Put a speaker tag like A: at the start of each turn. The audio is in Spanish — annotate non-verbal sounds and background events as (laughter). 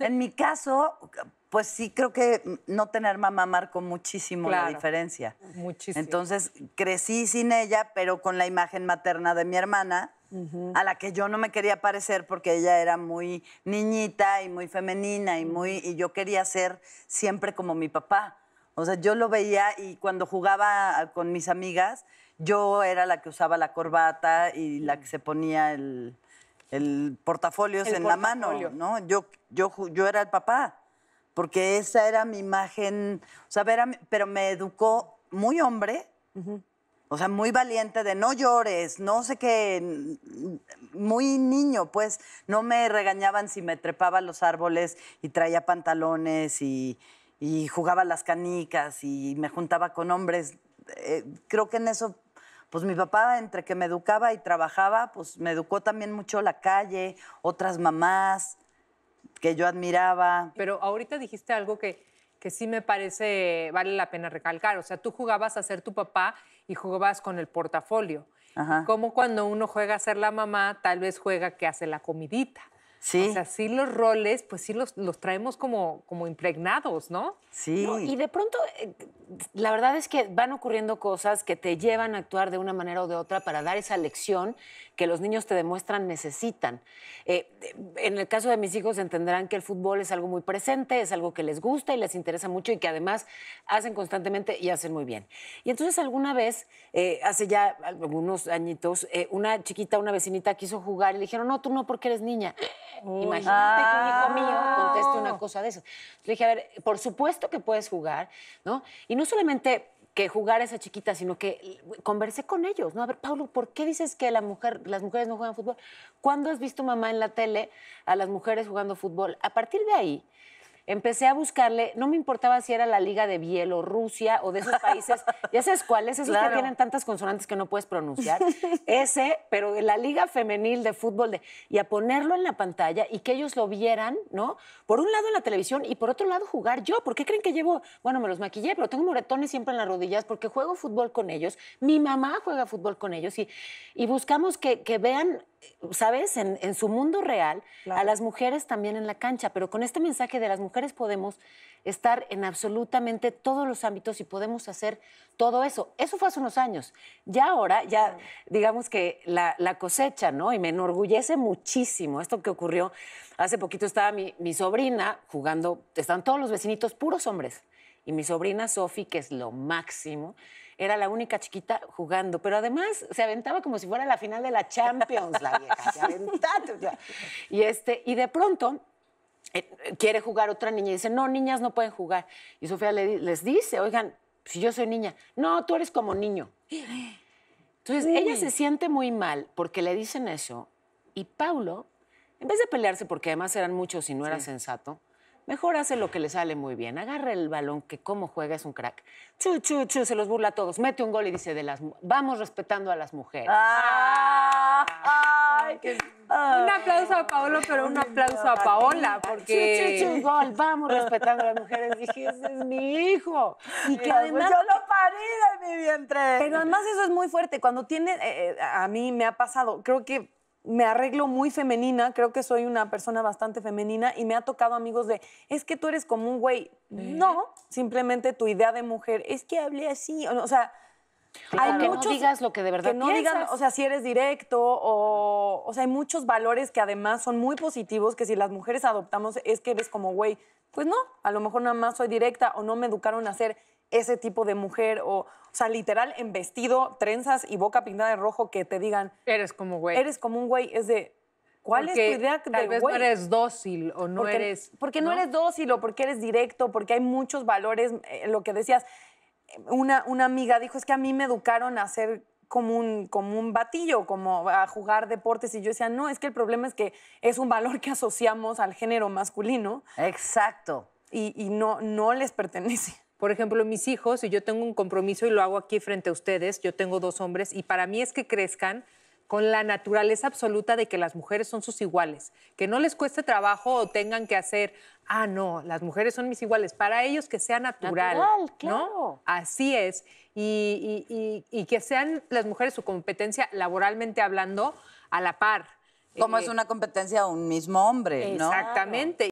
A: En mi caso, pues sí creo que no tener mamá marcó muchísimo la diferencia. Muchísimo. Entonces crecí sin ella, pero con la imagen materna de mi hermana, a la que yo no me quería parecer porque ella era muy niñita y muy femenina y muy y yo quería ser siempre como mi papá. O sea, yo lo veía y cuando jugaba con mis amigas, yo era la que usaba la corbata y la que se ponía el el portafolio es en la mano, ¿no? Yo, yo, yo era el papá, porque esa era mi imagen, o pero me educó muy hombre, o sea, muy valiente de no llores, no sé qué, muy niño, pues no me regañaban si me trepaba a los árboles y traía pantalones y, jugaba las canicas y me juntaba con hombres. Eh, creo que en eso pues mi papá, entre que me educaba y trabajaba, pues me educó también mucho la calle, otras mamás que yo admiraba.
B: Pero ahorita dijiste algo que, que sí me parece, vale la pena recalcar. O sea, tú jugabas a ser tu papá y jugabas con el portafolio. Como cuando uno juega a ser la mamá, tal vez juega que hace la comidita. Sí. O sea, sí los roles, pues sí los, los traemos como, como impregnados, ¿no? Sí. y de pronto, eh, la verdad
C: es que van ocurriendo cosas que te llevan a actuar de una manera o de otra para dar esa lección que los niños te demuestran necesitan. Eh, en el caso de mis hijos entenderán que el fútbol es algo muy presente, es algo que les gusta y les interesa mucho y que además hacen constantemente y hacen muy bien. Y entonces alguna vez, eh, hace ya algunos añitos, una chiquita, una vecinita quiso jugar y le dijeron, no, tú no porque eres niña. Imagínate que un hijo mío ah. conteste una cosa de esas. Le dije, a ver, por supuesto que puedes jugar, ¿no? Y no solamente que jugar a esa chiquita, sino que conversé con ellos, ¿no? A ver, Pablo, ¿por qué dices que las mujeres no juegan fútbol? ¿Cuándo has visto mamá en la tele a las mujeres jugando fútbol? A partir de ahí, empecé a buscarle, no me importaba si era la Liga de Bielorrusia o de esos países, (laughs) ya sabes cuáles, esos que tienen tantas consonantes que no puedes pronunciar, (laughs) ese, pero la Liga Femenil de Fútbol, de, y a ponerlo en la pantalla y que ellos lo vieran, ¿no? Por un lado en la televisión y por otro lado jugar yo. ¿Por qué creen que llevo, bueno, me los maquillé, pero tengo moretones siempre en las rodillas porque juego fútbol con ellos, mi mamá juega fútbol con ellos y, y buscamos que, que vean ¿sabes? En, su mundo real, a las mujeres también en la cancha, pero con este mensaje de las mujeres podemos estar en absolutamente todos los ámbitos y podemos hacer todo eso. Eso fue hace unos años. Ya ahora, ya digamos que la, cosecha, ¿no? Y me enorgullece muchísimo esto que ocurrió. Hace poquito estaba mi, mi sobrina jugando, están todos los vecinitos puros hombres. Y mi sobrina Sofi, que es lo máximo, era la única chiquita jugando, pero además se aventaba como si fuera la final de la Champions, la vieja, (laughs) se Y, este, y de pronto eh, quiere jugar otra niña y dice, no, niñas no pueden jugar. Y Sofía les dice, oigan, si yo soy niña, no, tú eres como niño. Entonces, ella mm. se siente muy mal porque le dicen eso y Paulo, en vez de pelearse, porque además eran muchos y no era sensato, Mejor hace lo que le sale muy bien. Agarra el balón, que como juega es un crack. Chu, chu, chu, se los burla a todos. Mete un gol y dice de las vamos respetando a las mujeres. Ah,
A: un aplauso a Paolo, pero un aplauso a Paola, porque.
B: Chu, chu,
C: gol, vamos (laughs) respetando a las mujeres. Dije, ese es mi hijo.
B: Y que además. yo
C: lo
D: parí de mi vientre. Pero además eso es muy fuerte. Cuando tiene. Eh, eh, a mí me ha pasado, creo que me arreglo muy femenina, creo que soy una persona bastante femenina y me ha tocado amigos de, es que tú eres como un güey. No, simplemente tu idea de mujer es que hablé así, o sea...
C: hay no digas lo que de verdad no digan, o sea,
D: si eres directo o, o sea, hay muchos valores que además son muy positivos que si las mujeres adoptamos es que eres como güey, pues no, a lo mejor nada más soy directa o no me educaron a ser ese tipo de mujer o, o sea, literal en vestido, trenzas y boca pintada de rojo que te digan, eres como güey. Eres como un güey, es de ¿Cuál es tu idea de tal vez no eres
B: dócil o no eres
D: porque ¿no? eres dócil o porque eres directo, porque hay muchos valores, eh, lo que decías, una, amiga dijo, es que a mí me educaron a ser como un, como un batillo, como a jugar deportes. Y yo decía, no, es que el problema es que es un valor que asociamos al género masculino.
B: Exacto. Y, y no, no les pertenece. Por ejemplo, mis hijos, y yo tengo un compromiso y lo hago aquí frente a ustedes, yo tengo dos hombres y para mí es que crezcan con la naturaleza absoluta de que las mujeres son sus iguales, que no les cueste trabajo o tengan que hacer, ah, no, las mujeres son mis iguales, para ellos que sea natural, ¿no? Así es, y, que sean las mujeres su competencia laboralmente hablando a la par. Como es eh, una
A: competencia un mismo hombre, ¿no? Exactamente.